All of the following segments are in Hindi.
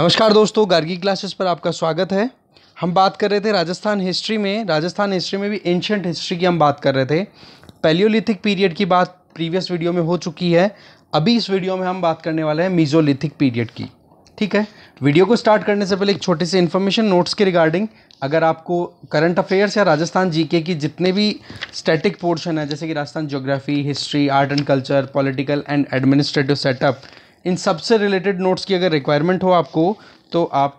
नमस्कार दोस्तों गार्गी क्लासेस पर आपका स्वागत है हम बात कर रहे थे राजस्थान हिस्ट्री में राजस्थान हिस्ट्री में भी एंशंट हिस्ट्री की हम बात कर रहे थे पैलियोलिथिक पीरियड की बात प्रीवियस वीडियो में हो चुकी है अभी इस वीडियो में हम बात करने वाले हैं मीजोलिथिक पीरियड की ठीक है वीडियो को स्टार्ट करने से पहले एक छोटे से इन्फॉर्मेशन नोट्स के रिगार्डिंग अगर आपको करंट अफेयर्स या राजस्थान जीके की जितने भी स्टैटिक पोर्शन है जैसे कि Rajasthan geography history art and culture political and administrative setup इन सब से रिलेटेड नोट्स की अगर रिक्वायरमेंट हो आपको तो आप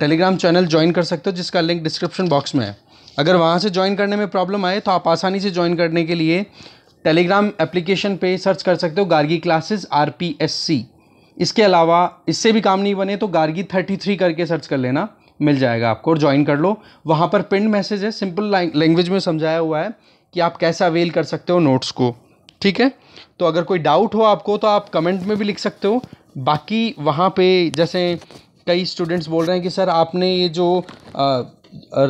टेलीग्राम चैनल ज्वाइन कर सकते हो जिसका लिंक डिस्क्रिप्शन बॉक्स में है अगर वहाँ से ज्वाइन करने में प्रॉब्लम आए तो आप आसानी से ज्वाइन करने के लिए टेलीग्राम एप्लीकेशन पे सर्च कर सकते हो Gargi classes R P S C इसके अलावा इससे भी काम नहीं बने तो गार्गी थर्टी थ्री करके सर्च कर लेना मिल जाएगा आपको और ज्वाइन कर लो वहाँ पर पिंड मैसेज है सिंपल लैंग्वेज में समझाया हुआ है कि आप कैसे अवेल कर सकते हो नोट्स को ठीक है तो अगर कोई डाउट हो आपको तो आप कमेंट में भी लिख सकते हो बाकी वहाँ पे जैसे कई स्टूडेंट्स बोल रहे हैं कि सर आपने ये जो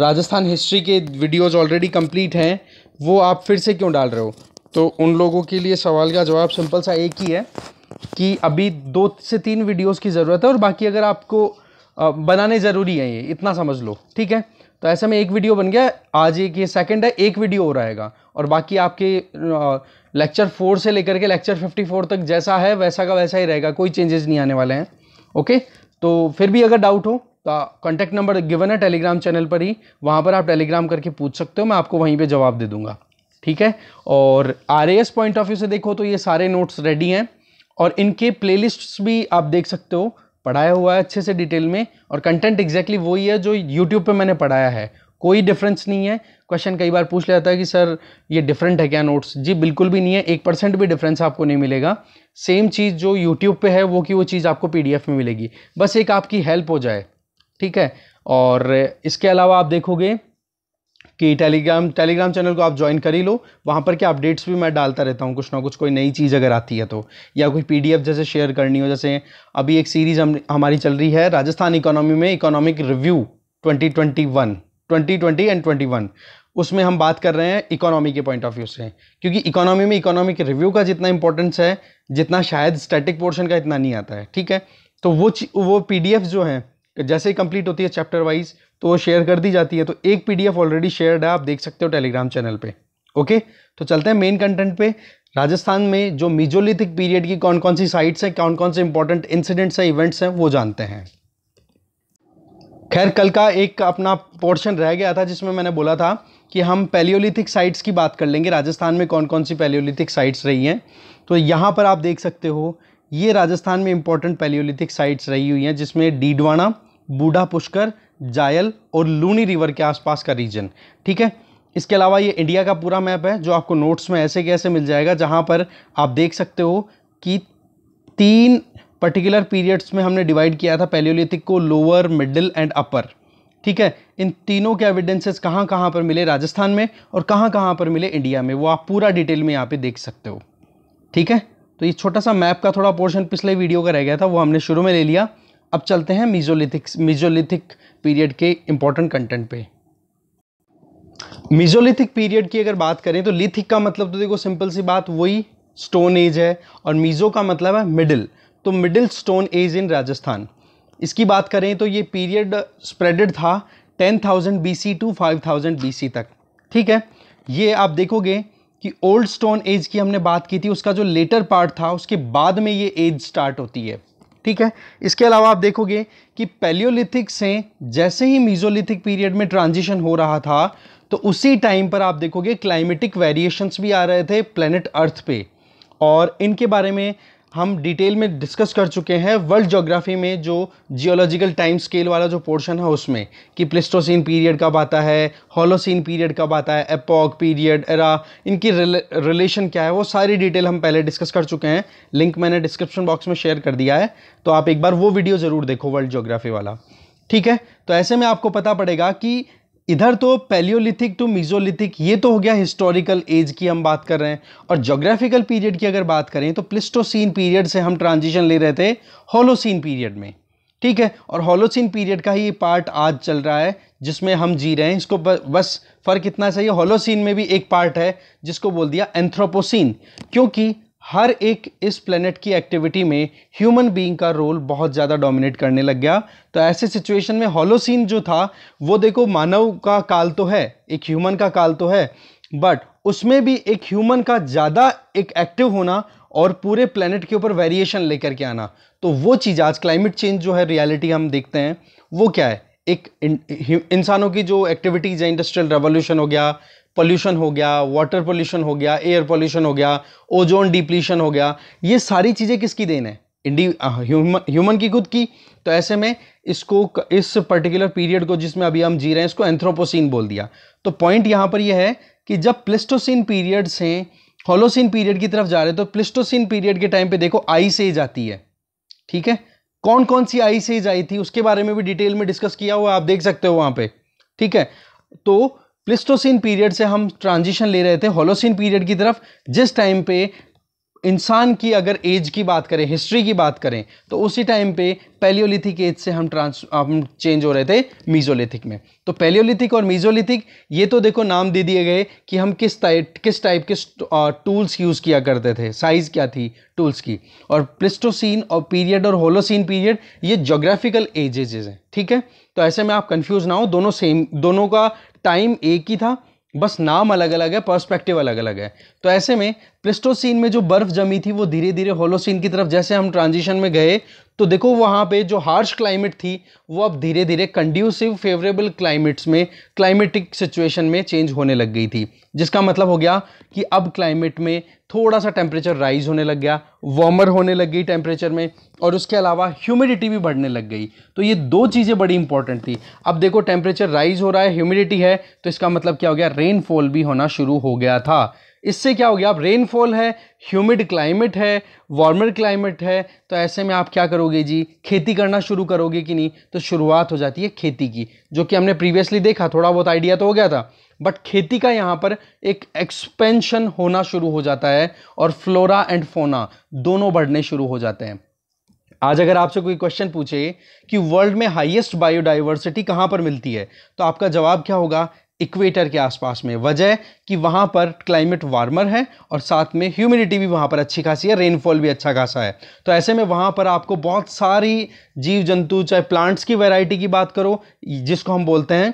राजस्थान हिस्ट्री के वीडियोज़ ऑलरेडी कंप्लीट हैं वो आप फिर से क्यों डाल रहे हो तो उन लोगों के लिए सवाल का जवाब सिंपल सा एक ही है कि अभी दो से तीन वीडियोस की ज़रूरत है और बाकी अगर आपको बनाने ज़रूरी हैं ये इतना समझ लो ठीक है तो ऐसे में एक वीडियो बन गया आज एक ये सेकंड है एक वीडियो हो रहेगा और बाकी आपके लेक्चर फोर से लेकर के लेक्चर फिफ्टी फोर तक जैसा है वैसा का वैसा ही रहेगा कोई चेंजेस नहीं आने वाले हैं ओके तो फिर भी अगर डाउट हो तो कॉन्टैक्ट नंबर गिवन है टेलीग्राम चैनल पर ही वहाँ पर आप टेलीग्राम करके पूछ सकते हो मैं आपको वहीं पर जवाब दे दूँगा ठीक है और आर पॉइंट ऑफ व्यू से देखो तो ये सारे नोट्स रेडी हैं और इनके प्ले भी आप देख सकते हो पढ़ाया हुआ है अच्छे से डिटेल में और कंटेंट एग्जैक्टली exactly वही है जो यूट्यूब पे मैंने पढ़ाया है कोई डिफरेंस नहीं है क्वेश्चन कई बार पूछ लेता जाता है कि सर ये डिफरेंट है क्या नोट्स जी बिल्कुल भी नहीं है एक परसेंट भी डिफरेंस आपको नहीं मिलेगा सेम चीज़ जो यूट्यूब पे है वो कि वो चीज़ आपको पीडीएफ में मिलेगी बस एक आपकी हेल्प हो जाए ठीक है और इसके अलावा आप देखोगे कि टेलीग्राम टेलीग्राम चैनल को आप ज्वाइन कर ही लो वहाँ पर क्या अपडेट्स भी मैं डालता रहता हूँ कुछ ना कुछ कोई नई चीज़ अगर आती है तो या कोई पीडीएफ जैसे शेयर करनी हो जैसे अभी एक सीरीज़ हम हमारी चल रही है राजस्थान इकोनॉमी में इकोनॉमिक रिव्यू 2021 2020 एंड 21 उसमें हम बात कर रहे हैं इकोनॉमी के पॉइंट ऑफ व्यू से क्योंकि इकोनॉमी में इकोनॉमिक रिव्यू का जितना इंपॉर्टेंस है जितना शायद स्टैटिक पोर्शन का इतना नहीं आता है ठीक है तो वो वो पी जो हैं जैसे ही कंप्लीट होती है चैप्टर वाइज तो वो शेयर कर दी जाती है तो एक पी ऑलरेडी शेयर्ड है आप देख सकते हो टेलीग्राम चैनल पर ओके तो चलते हैं मेन कंटेंट पर राजस्थान में जो मिजोलिथिक पीरियड की कौन कौन सी साइट्स हैं कौन कौन से इंपॉर्टेंट इंसिडेंट्स हैं इवेंट्स हैं वो जानते हैं खैर कल का एक अपना पोर्शन रह गया था जिसमें मैंने बोला था कि हम पैलियोलिथिक साइट्स की बात कर लेंगे राजस्थान में कौन कौन सी पैलियोलिथिक साइट्स रही हैं तो यहाँ पर आप देख सकते हो ये राजस्थान में इंपॉर्टेंट पैलियोलिथिक साइट्स रही हुई हैं जिसमें डीडवाना बूढ़ा पुष्कर जायल और लूनी रिवर के आसपास का रीजन ठीक है इसके अलावा ये इंडिया का पूरा मैप है जो आपको नोट्स में ऐसे कैसे मिल जाएगा जहाँ पर आप देख सकते हो कि तीन पर्टिकुलर पीरियड्स में हमने डिवाइड किया था पैलियोलिथिक को लोअर मिडिल एंड अपर ठीक है इन तीनों के एविडेंसेस कहाँ कहाँ पर मिले राजस्थान में और कहाँ कहाँ पर मिले इंडिया में वो आप पूरा डिटेल में यहाँ पे देख सकते हो ठीक है तो ये छोटा सा मैप का थोड़ा पोर्शन पिछले वीडियो का रह गया था वो हमने शुरू में ले लिया अब चलते हैं मीजोलिथिक्स मिजोलिथिक पीरियड के इंपॉर्टेंट कंटेंट पे मिजोलिथिक पीरियड की अगर बात करें तो लिथिक का मतलब तो देखो सिंपल सी बात वही स्टोन एज है और मीजो का मतलब है मिडिल तो middle stone age in Rajasthan इसकी बात करें तो ये पीरियड स्प्रेडेड था 10,000 सी टू 5,000 बी तक ठीक है ये आप देखोगे कि ओल्ड स्टोन एज की हमने बात की थी उसका जो लेटर पार्ट था उसके बाद में ये एज स्टार्ट होती है ठीक है इसके अलावा आप देखोगे कि पैलियोलिथिक से जैसे ही मीजोलिथिक पीरियड में ट्रांजिशन हो रहा था तो उसी टाइम पर आप देखोगे क्लाइमेटिक वेरिएशंस भी आ रहे थे प्लेनेट अर्थ पे और इनके बारे में हम डिटेल में डिस्कस कर चुके हैं वर्ल्ड ज्योग्राफी में जो जियोलॉजिकल टाइम स्केल वाला जो पोर्शन है उसमें कि प्लेस्टोसिन पीरियड कब आता है हॉलोसिन पीरियड कब आता है एपॉक पीरियड एरा इनकी रिले रिलेशन क्या है वो सारी डिटेल हम पहले डिस्कस कर चुके हैं लिंक मैंने डिस्क्रिप्शन बॉक्स में शेयर कर दिया है तो आप एक बार वो वीडियो ज़रूर देखो वर्ल्ड जोग्राफी वाला ठीक है तो ऐसे में आपको पता पड़ेगा कि इधर तो पैलियोलिथिक टू मिजोलिथिक ये तो हो गया हिस्टोरिकल एज की हम बात कर रहे हैं और जोग्राफिकल पीरियड की अगर बात करें तो प्लिस्टोसीन पीरियड से हम ट्रांजिशन ले रहे थे होलोसिन पीरियड में ठीक है और होलोसिन पीरियड का ही पार्ट आज चल रहा है जिसमें हम जी रहे हैं इसको बस फ़र्क इतना चाहिए होलोसिन में भी एक पार्ट है जिसको बोल दिया एंथ्रोपोसिन क्योंकि हर एक इस प्लेनेट की एक्टिविटी में ह्यूमन बीइंग का रोल बहुत ज़्यादा डोमिनेट करने लग गया तो ऐसे सिचुएशन में हॉलोसिन जो था वो देखो मानव का काल तो है एक ह्यूमन का काल तो है बट उसमें भी एक ह्यूमन का ज़्यादा एक एक्टिव होना और पूरे प्लेनेट के ऊपर वेरिएशन लेकर के आना तो वो चीज़ आज क्लाइमेट चेंज जो है रियलिटी हम देखते हैं वो क्या है एक इंसानों की जो एक्टिविटीज़ है इंडस्ट्रियल रेवोल्यूशन हो गया पोल्यूशन हो गया वाटर पोल्यूशन हो गया एयर पोल्यूशन हो गया ओजोन डिप्लीशन हो गया ये सारी चीज़ें किसकी देन है इंडी ह्यूमन uh, की खुद की तो ऐसे में इसको इस पर्टिकुलर पीरियड को जिसमें अभी हम जी रहे हैं इसको एंथ्रोपोसिन बोल दिया तो पॉइंट यहाँ पर यह है कि जब प्लिस्टोसिन पीरियड से होलोसिन पीरियड की तरफ जा रहे हैं तो प्लिस्टोसिन पीरियड के टाइम पे देखो आई से जाती है ठीक है कौन कौन सी आई सीज आई थी उसके बारे में भी डिटेल में डिस्कस किया हुआ आप देख सकते हो वहां पे ठीक है तो प्लिस्टोसिन पीरियड से हम ट्रांजिशन ले रहे थे होलोसिन पीरियड की तरफ जिस टाइम पे इंसान की अगर एज की बात करें हिस्ट्री की बात करें तो उसी टाइम पे पैलियोलिथिक एज से हम ट्रांस हम चेंज हो रहे थे मीजोलिथिक में तो पैलियोलिथिक और मीजोलिथिक ये तो देखो नाम दे दिए गए कि हम किस टाइप किस टाइप के टूल्स यूज़ किया करते थे साइज़ क्या थी टूल्स की और प्लिस्टोसिन और पीरियड और होलोसिन पीरियड ये जोग्राफिकल एजेज हैं ठीक है तो ऐसे में आप कन्फ्यूज़ ना हो दोनों सेम दोनों का टाइम एक ही था बस नाम अलग अलग है पर्सपेक्टिव अलग अलग है तो ऐसे में प्लिस्टोसीन में जो बर्फ़ जमी थी वो धीरे धीरे होलोसिन की तरफ जैसे हम ट्रांजिशन में गए तो देखो वहाँ पे जो हार्श क्लाइमेट थी वो अब धीरे धीरे कंड्यूसिव फेवरेबल क्लाइमेट्स में क्लाइमेटिक सिचुएशन में चेंज होने लग गई थी जिसका मतलब हो गया कि अब क्लाइमेट में थोड़ा सा टेम्परेचर राइज होने लग गया वार्मर होने लग गई टेम्परेचर में और उसके अलावा ह्यूमिडिटी भी बढ़ने लग गई तो ये दो चीज़ें बड़ी इंपॉर्टेंट थी अब देखो टेम्परेचर राइज हो रहा है ह्यूमिडिटी है तो इसका मतलब क्या हो गया रेनफॉल भी होना शुरू हो गया था इससे क्या हो गया आप रेनफॉल है ह्यूमिड क्लाइमेट है वार्मर क्लाइमेट है तो ऐसे में आप क्या करोगे जी खेती करना शुरू करोगे कि नहीं तो शुरुआत हो जाती है खेती की जो कि हमने प्रीवियसली देखा थोड़ा बहुत आइडिया तो हो गया था बट खेती का यहाँ पर एक एक्सपेंशन होना शुरू हो जाता है और फ्लोरा एंड फोना दोनों बढ़ने शुरू हो जाते हैं आज अगर आपसे कोई क्वेश्चन पूछे कि वर्ल्ड में हाईएस्ट बायोडाइवर्सिटी कहाँ पर मिलती है तो आपका जवाब क्या होगा इक्वेटर के आसपास में वजह कि वहाँ पर क्लाइमेट वार्मर है और साथ में ह्यूमिडिटी भी वहाँ पर अच्छी खासी है रेनफॉल भी अच्छा खासा है तो ऐसे में वहाँ पर आपको बहुत सारी जीव जंतु चाहे प्लांट्स की वैरायटी की बात करो जिसको हम बोलते हैं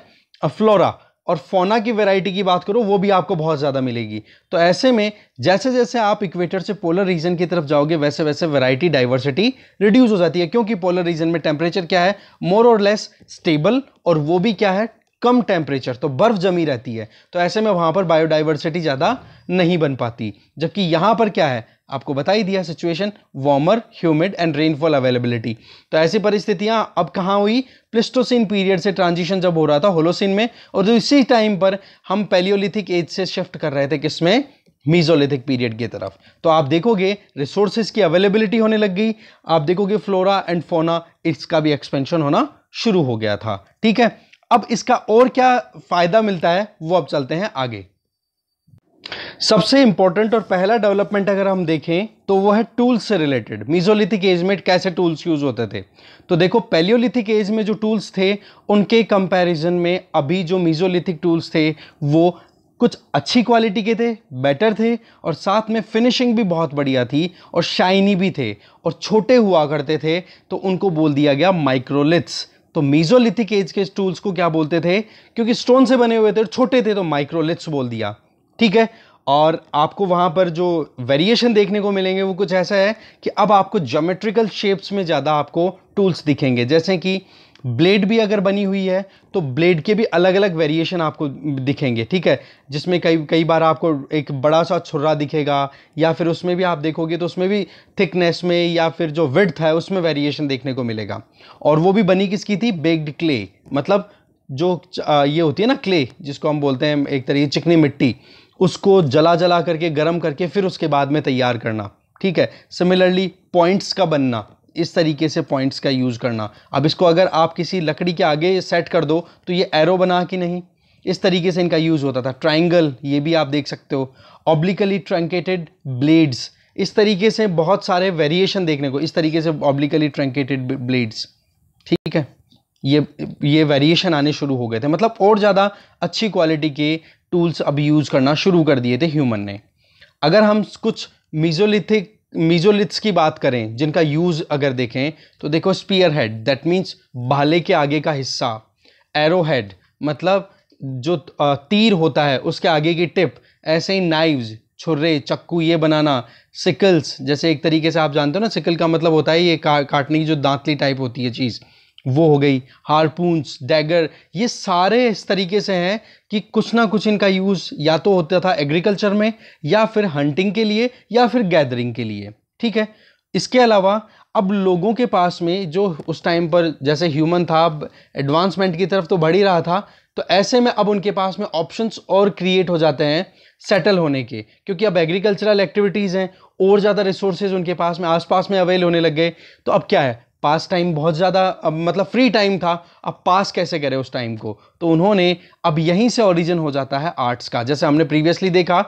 फ्लोरा और फोना की वैरायटी की बात करो वो भी आपको बहुत ज़्यादा मिलेगी तो ऐसे में जैसे जैसे आप इक्वेटर से पोलर रीजन की तरफ जाओगे वैसे वैसे वैरायटी डाइवर्सिटी रिड्यूस हो जाती है क्योंकि पोलर रीजन में टेम्परेचर क्या है मोर और लेस स्टेबल और वो भी क्या है कम टेम्परेचर तो बर्फ़ जमी रहती है तो ऐसे में वहां पर बायोडाइवर्सिटी ज़्यादा नहीं बन पाती जबकि यहां पर क्या है आपको बता ही दिया situation warmer humid and rainfall availability तो ऐसी परिस्थितियां अब कहाँ हुई प्लिस्टोसिन पीरियड से ट्रांजिशन जब हो रहा था होलोसिन में और जो इसी टाइम पर हम पेलियोलिथिक एज से शिफ्ट कर रहे थे किसमें मीजोलिथिक पीरियड की तरफ तो आप देखोगे रिसोर्सेज की अवेलेबिलिटी होने लग गई आप देखोगे फ्लोरा एंड फोना इसका भी एक्सपेंशन होना शुरू हो गया था ठीक है अब इसका और क्या फायदा मिलता है वो अब चलते हैं आगे सबसे इंपॉर्टेंट और पहला डेवलपमेंट अगर हम देखें तो वो है टूल्स से रिलेटेड मीजोलिथिक एज में कैसे टूल्स यूज़ होते थे तो देखो पेलियोलिथिक एज में जो टूल्स थे उनके कंपैरिजन में अभी जो मीजोलिथिक टूल्स थे वो कुछ अच्छी क्वालिटी के थे बेटर थे और साथ में फिनिशिंग भी बहुत बढ़िया थी और शाइनी भी थे और छोटे हुआ करते थे तो उनको बोल दिया गया माइक्रोलिथ्स तो मीजोलिथिक एज के टूल्स को क्या बोलते थे क्योंकि स्टोन से बने हुए थे छोटे थे तो माइक्रोलिथ्स बोल दिया ठीक है और आपको वहां पर जो वेरिएशन देखने को मिलेंगे वो कुछ ऐसा है कि अब आपको जोमेट्रिकल शेप्स में ज़्यादा आपको टूल्स दिखेंगे जैसे कि ब्लेड भी अगर बनी हुई है तो ब्लेड के भी अलग अलग वेरिएशन आपको दिखेंगे ठीक है जिसमें कई कई बार आपको एक बड़ा सा छुर्रा दिखेगा या फिर उसमें भी आप देखोगे तो उसमें भी थिकनेस में या फिर जो विड्थ है उसमें वेरिएशन देखने को मिलेगा और वो भी बनी किसकी थी बेग्ड क्ले मतलब जो ये होती है ना क्ले जिसको हम बोलते हैं एक तरह चिकनी मिट्टी उसको जला जला करके गर्म करके फिर उसके बाद में तैयार करना ठीक है सिमिलरली पॉइंट्स का बनना इस तरीके से पॉइंट्स का यूज़ करना अब इसको अगर आप किसी लकड़ी के आगे सेट कर दो तो ये एरो बना कि नहीं इस तरीके से इनका यूज़ होता था ट्राइंगल ये भी आप देख सकते हो ऑब्लिकली ट्रंकेटेड ब्लेड्स इस तरीके से बहुत सारे वेरिएशन देखने को इस तरीके से ऑब्लिकली ट्रंकेटेड ब्लेड्स ठीक है ये ये वेरिएशन आने शुरू हो गए थे मतलब और ज़्यादा अच्छी क्वालिटी के टूल्स अब यूज़ करना शुरू कर दिए थे ह्यूमन ने अगर हम कुछ मिजोलिथिक मीजोलिथ्स की बात करें जिनका यूज़ अगर देखें तो देखो स्पीयर हेड दैट मीन्स भाले के आगे का हिस्सा एरो हेड मतलब जो तीर होता है उसके आगे की टिप ऐसे ही नाइव्स छुर्रे चक्कू ये बनाना सिकल्स जैसे एक तरीके से आप जानते हो ना सिकल का मतलब होता है ये का, काटने की जो दांतली टाइप होती है चीज़ वो हो गई हारपूंस डैगर ये सारे इस तरीके से हैं कि कुछ ना कुछ इनका यूज़ या तो होता था एग्रीकल्चर में या फिर हंटिंग के लिए या फिर गैदरिंग के लिए ठीक है इसके अलावा अब लोगों के पास में जो उस टाइम पर जैसे ह्यूमन था अब एडवांसमेंट की तरफ तो बढ़ ही रहा था तो ऐसे में अब उनके पास में ऑप्शंस और क्रिएट हो जाते हैं सेटल होने के क्योंकि अब एग्रीकल्चरल एक्टिविटीज़ हैं और ज़्यादा रिसोर्सेज उनके पास में आसपास में अवेल होने लग गए तो अब क्या है पास टाइम बहुत ज़्यादा मतलब फ्री टाइम था अब पास कैसे करें उस टाइम को तो उन्होंने अब यहीं से ओरिजिन हो जाता है आर्ट्स का जैसे हमने प्रीवियसली देखा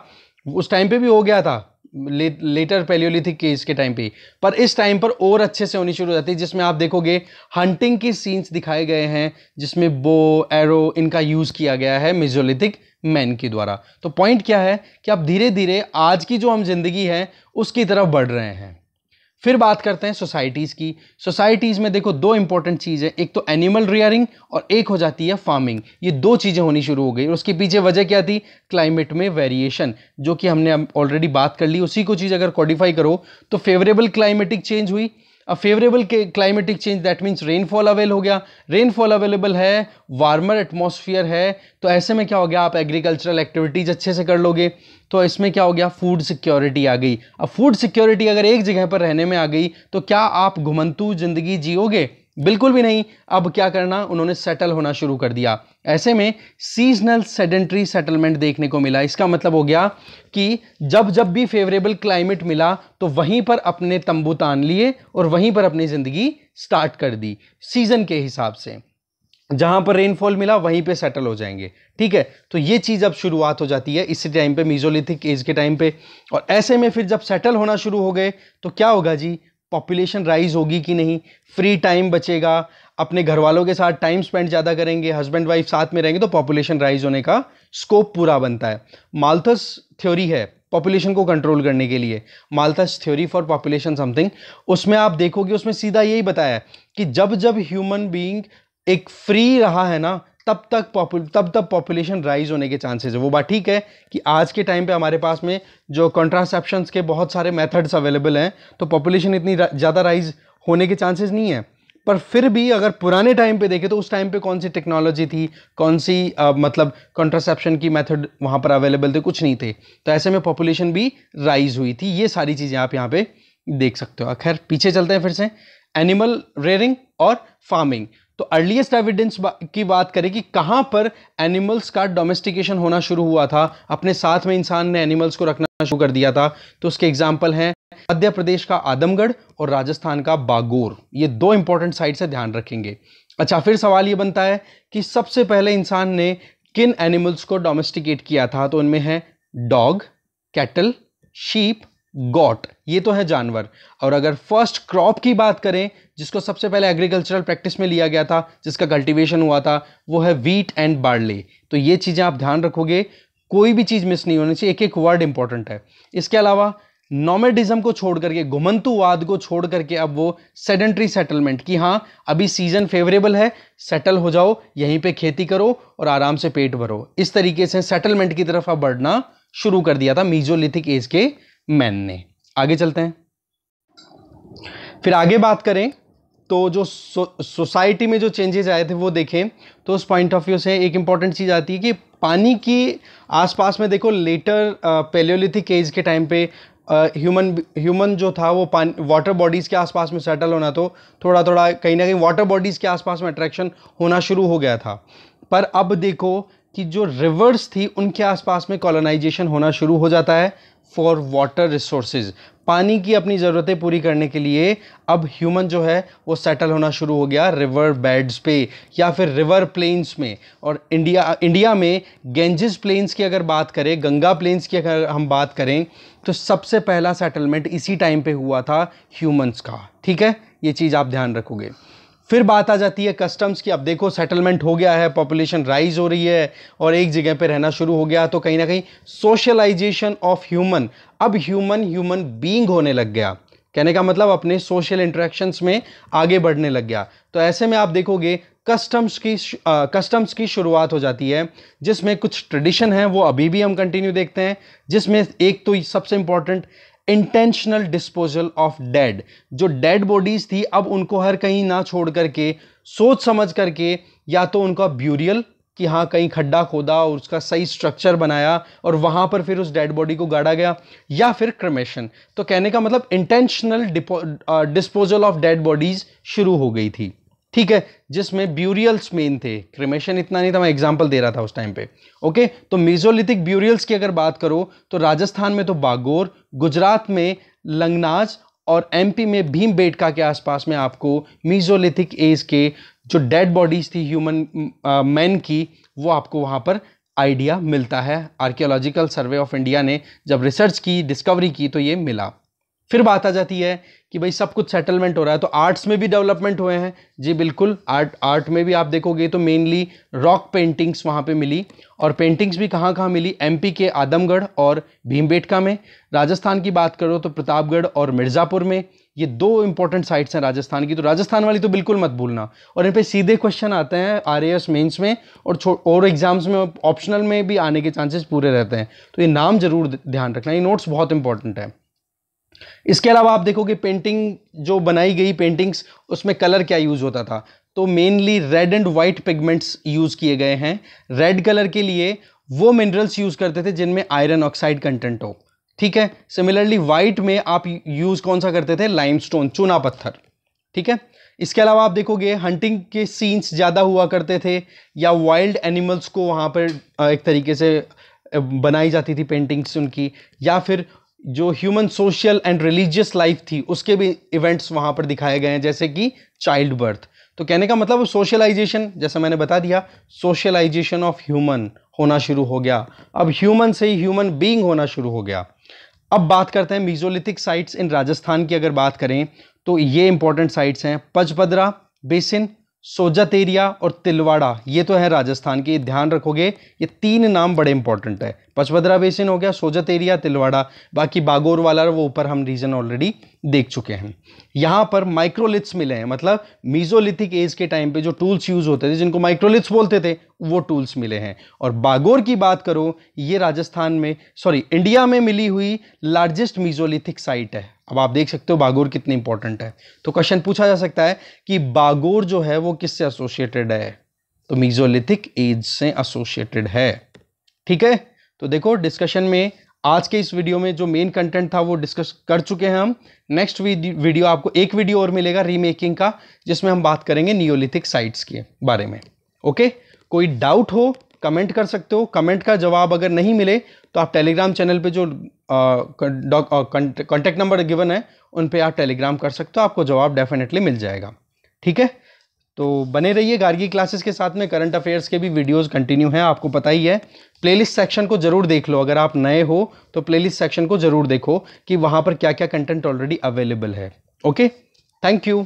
उस टाइम पे भी हो गया था ले, लेटर पेलियोलिथिक केस के टाइम पे पर इस टाइम पर और अच्छे से होनी शुरू हो जाती है जिसमें आप देखोगे हंटिंग के सीन्स दिखाए गए हैं जिसमें बो एरो इनका यूज़ किया गया है मिजोलिथिक मैन के द्वारा तो पॉइंट क्या है कि आप धीरे धीरे आज की जो हम जिंदगी है उसकी तरफ बढ़ रहे हैं फिर बात करते हैं सोसाइटीज़ की सोसाइटीज़ में देखो दो इंपॉर्टेंट चीज़ है एक तो एनिमल रियरिंग और एक हो जाती है फार्मिंग ये दो चीज़ें होनी शुरू हो गई और उसके पीछे वजह क्या थी क्लाइमेट में वेरिएशन जो कि हमने ऑलरेडी बात कर ली उसी को चीज़ अगर क्वालिफाई करो तो फेवरेबल क्लाइमेटिक चेंज हुई अब favourable climatic change that means rainfall अवेल हो गया रेनफॉल अवेलेबल है वार्मर एटमोसफियर है तो ऐसे में क्या हो गया आप एग्रीकल्चरल एक्टिविटीज़ अच्छे से कर लोगे तो इसमें क्या हो गया फूड सिक्योरिटी आ गई अब फूड सिक्योरिटी अगर एक जगह पर रहने में आ गई तो क्या आप घुमंतु ज़िंदगी जियोगे बिल्कुल भी नहीं अब क्या करना उन्होंने सेटल होना शुरू कर दिया ऐसे में सीजनल सेडेंट्री सेटलमेंट देखने को मिला इसका मतलब हो गया कि जब जब भी फेवरेबल क्लाइमेट मिला तो वहीं पर अपने तंबू तान लिए और वहीं पर अपनी ज़िंदगी स्टार्ट कर दी सीज़न के हिसाब से जहाँ पर रेनफॉल मिला वहीं पे सेटल हो जाएंगे ठीक है तो ये चीज़ अब शुरुआत हो जाती है इसी टाइम पे मीजोलिथिक एज के टाइम पे और ऐसे में फिर जब सेटल होना शुरू हो गए तो क्या होगा जी पॉपुलेशन राइज होगी कि नहीं फ्री टाइम बचेगा अपने घर वालों के साथ टाइम स्पेंड ज़्यादा करेंगे हस्बैंड वाइफ साथ में रहेंगे तो पॉपुलेशन राइज होने का स्कोप पूरा बनता है माल्थस थ्योरी है पॉपुलेशन को कंट्रोल करने के लिए Malthus theory for population something उसमें आप देखोगे उसमें सीधा यही बताया है कि जब जब ह्यूमन बीइंग एक फ्री रहा है ना तब तक पॉपुल तब तक पॉपुलेशन राइज होने के चांसेस है वो बात ठीक है कि आज के टाइम पे हमारे पास में जो कॉन्ट्रासेप्शन के बहुत सारे मेथड्स अवेलेबल हैं तो पॉपुलेशन इतनी ज़्यादा राइज होने के चांसेस नहीं है पर फिर भी अगर पुराने टाइम पे देखें तो उस टाइम पे कौन सी टेक्नोलॉजी थी कौन सी आ, मतलब कॉन्ट्रासेप्शन की मेथड वहाँ पर अवेलेबल थे कुछ नहीं थे तो ऐसे में पॉपुलेशन भी राइज हुई थी ये सारी चीज़ें आप यहाँ पे देख सकते हो खैर पीछे चलते हैं फिर से एनिमल रेयरिंग और फार्मिंग तो अर्लीस्ट एविडेंस की बात करें कि कहां पर एनिमल्स का डोमेस्टिकेशन होना शुरू हुआ था अपने साथ में इंसान ने एनिमल्स को रखना शुरू कर दिया था तो उसके एग्जाम्पल हैं मध्य प्रदेश का आदमगढ़ और राजस्थान का बागोर ये दो इंपॉर्टेंट साइट से ध्यान रखेंगे अच्छा फिर सवाल ये बनता है कि सबसे पहले इंसान ने किन एनिमल्स को डोमेस्टिकेट किया था तो उनमें है डॉग कैटल शीप गॉट ये तो है जानवर और अगर फर्स्ट क्रॉप की बात करें जिसको सबसे पहले एग्रीकल्चरल प्रैक्टिस में लिया गया था जिसका कल्टीवेशन हुआ था वो है वीट एंड बार्ले तो ये चीज़ें आप ध्यान रखोगे कोई भी चीज़ मिस नहीं होनी चाहिए एक एक वर्ड इंपॉर्टेंट है इसके अलावा नॉमेडिज्म को छोड़ करके घुमंतुवाद को छोड़ करके अब वो सेडेंट्री सेटलमेंट कि हाँ अभी सीजन फेवरेबल है सेटल हो जाओ यहीं पे खेती करो और आराम से पेट भरो इस तरीके से सेटलमेंट की तरफ अब बढ़ना शुरू कर दिया था मीजोलिथिक एज के मैन ने आगे चलते हैं फिर आगे बात करें तो जो सोसाइटी में जो चेंजेस आए थे वो देखें तो उस पॉइंट ऑफ व्यू से एक इंपॉर्टेंट चीज़ आती है कि पानी की आसपास में देखो लेटर पेलियोलिथिक एज के टाइम पे ह्यूमन ह्यूमन जो था वो पान वाटर बॉडीज़ के आसपास में सेटल होना तो थोड़ा थोड़ा कहीं ना कहीं वाटर बॉडीज़ के आसपास में अट्रैक्शन होना शुरू हो गया था पर अब देखो कि जो रिवर्स थी उनके आसपास में कॉलोनाइजेशन होना शुरू हो जाता है फॉर वाटर रिसोर्सेज पानी की अपनी ज़रूरतें पूरी करने के लिए अब ह्यूमन जो है वो सेटल होना शुरू हो गया रिवर बेड्स पे या फिर रिवर प्लेन्स में और इंडिया इंडिया में गेंजिस प्लेन्स की अगर बात करें गंगा प्लेन्स की अगर हम बात करें तो सबसे पहला सेटलमेंट इसी टाइम पे हुआ था ह्यूमंस का ठीक है ये चीज़ आप ध्यान रखोगे फिर बात आ जाती है कस्टम्स की अब देखो सेटलमेंट हो गया है पॉपुलेशन राइज हो रही है और एक जगह पे रहना शुरू हो गया तो कहीं ना कहीं सोशलाइजेशन ऑफ ह्यूमन अब ह्यूमन ह्यूमन बीइंग होने लग गया कहने का मतलब अपने सोशल इंट्रैक्शंस में आगे बढ़ने लग गया तो ऐसे में आप देखोगे कस्टम्स की कस्टम्स की शुरुआत हो जाती है जिसमें कुछ ट्रेडिशन है वो अभी भी हम कंटिन्यू देखते हैं जिसमें एक तो सबसे important intentional disposal of dead जो डेड बॉडीज थी अब उनको हर कहीं ना छोड़ करके सोच समझ करके या तो उनका ब्यूरियल कि हाँ कहीं खड्डा खोदा और उसका सही स्ट्रक्चर बनाया और वहाँ पर फिर उस डेड बॉडी को गाड़ा गया या फिर क्रमेशन तो कहने का मतलब intentional disposal of dead bodies शुरू हो गई थी ठीक है जिसमें ब्यूरियल्स मेन थे क्रिमेशन इतना नहीं था मैं एग्जाम्पल दे रहा था उस टाइम पे ओके तो मेजोलिथिक ब्यूरियल्स की अगर बात करो तो राजस्थान में तो बागोर गुजरात में लंगनाज और एमपी में भीम बेटका के आसपास में आपको मीजोलिथिक एज के जो डेड बॉडीज़ थी ह्यूमन मैन की वो आपको वहाँ पर आइडिया मिलता है आर्कियोलॉजिकल सर्वे ऑफ इंडिया ने जब रिसर्च की डिस्कवरी की तो ये मिला फिर बात आ जाती है कि भाई सब कुछ सेटलमेंट हो रहा है तो आर्ट्स में भी डेवलपमेंट हुए हैं जी बिल्कुल आर्ट आर्ट में भी आप देखोगे तो मेनली रॉक पेंटिंग्स वहाँ पे मिली और पेंटिंग्स भी कहाँ कहाँ मिली एमपी के आदमगढ़ और भीमबेटका में राजस्थान की बात करो तो प्रतापगढ़ और मिर्ज़ापुर में ये दो इंपॉर्टेंट साइट्स हैं राजस्थान की तो राजस्थान वाली तो बिल्कुल मत भूलना और इन पर सीधे क्वेश्चन आते हैं आर ए में और और एग्जाम्स में ऑप्शनल में भी आने के चांसेस पूरे रहते हैं तो ये नाम ज़रूर ध्यान रखना ये नोट्स बहुत इंपॉर्टेंट है इसके अलावा आप देखोगे पेंटिंग जो बनाई गई पेंटिंग्स उसमें कलर क्या यूज़ होता था तो mainly red and white pigments use किए गए हैं रेड कलर के लिए वो मिनरल्स यूज़ करते थे जिनमें आयरन ऑक्साइड कंटेंट हो ठीक है सिमिलरली वाइट में आप यूज़ कौन सा करते थे लाइमस्टोन चूना पत्थर ठीक है इसके अलावा आप देखोगे हंटिंग के सीन्स ज़्यादा हुआ करते थे या वाइल्ड एनिमल्स को वहाँ पर एक तरीके से बनाई जाती थी पेंटिंग्स उनकी या फिर जो human social and religious life थी उसके भी इवेंट्स वहाँ पर दिखाए गए हैं जैसे कि चाइल्ड बर्थ तो कहने का मतलब सोशलाइजेशन जैसा मैंने बता दिया सोशलाइजेशन ऑफ ह्यूमन होना शुरू हो गया अब ह्यूमन से ही ह्यूमन बीइंग होना शुरू हो गया अब बात करते हैं मीजोलिथिक साइट्स इन राजस्थान की अगर बात करें तो ये इंपॉर्टेंट साइट्स हैं पचपदरा बेसिन सोजत एरिया और तिलवाड़ा ये तो है राजस्थान की ध्यान रखोगे ये तीन नाम बड़े इंपॉर्टेंट है पचभद्रा बेसिन हो गया सोजत एरिया तिलवाड़ा बाकी बागोर वाला वो ऊपर हम रीजन ऑलरेडी देख चुके हैं यहाँ पर माइक्रोलिथ्स मिले हैं मतलब मीजोलिथिक एज के टाइम पे जो टूल्स यूज़ होते थे जिनको माइक्रोलिथ्स बोलते थे वो टूल्स मिले हैं और बागोर की बात करो ये राजस्थान में सॉरी इंडिया में मिली हुई लार्जेस्ट मीजोलिथिक साइट है अब आप देख सकते हो बागोर कितनी इंपॉर्टेंट है तो क्वेश्चन पूछा जा सकता है कि बागोर जो है वो किससे एसोसिएटेड है तो मिजोलिथिक एज से एसोसिएटेड है ठीक है तो देखो डिस्कशन में आज के इस वीडियो में जो मेन कंटेंट था वो डिस्कस कर चुके हैं हम नेक्स्ट वीडियो आपको एक वीडियो और मिलेगा रीमेकिंग का जिसमें हम बात करेंगे नियोलिथिक साइट्स के बारे में ओके कोई डाउट हो कमेंट कर सकते हो कमेंट का जवाब अगर नहीं मिले तो आप टेलीग्राम चैनल पे जो कॉन्टैक्ट नंबर गिवन है उन पे आप टेलीग्राम कर सकते हो आपको जवाब डेफिनेटली मिल जाएगा ठीक है तो बने रहिए गार्गी क्लासेस के साथ में करंट अफेयर्स के भी वीडियोस कंटिन्यू हैं आपको पता ही है प्लेलिस्ट सेक्शन को ज़रूर देख लो अगर आप नए हो तो प्लेलिस्ट सेक्शन को ज़रूर देखो कि वहाँ पर क्या क्या कंटेंट ऑलरेडी अवेलेबल है ओके थैंक यू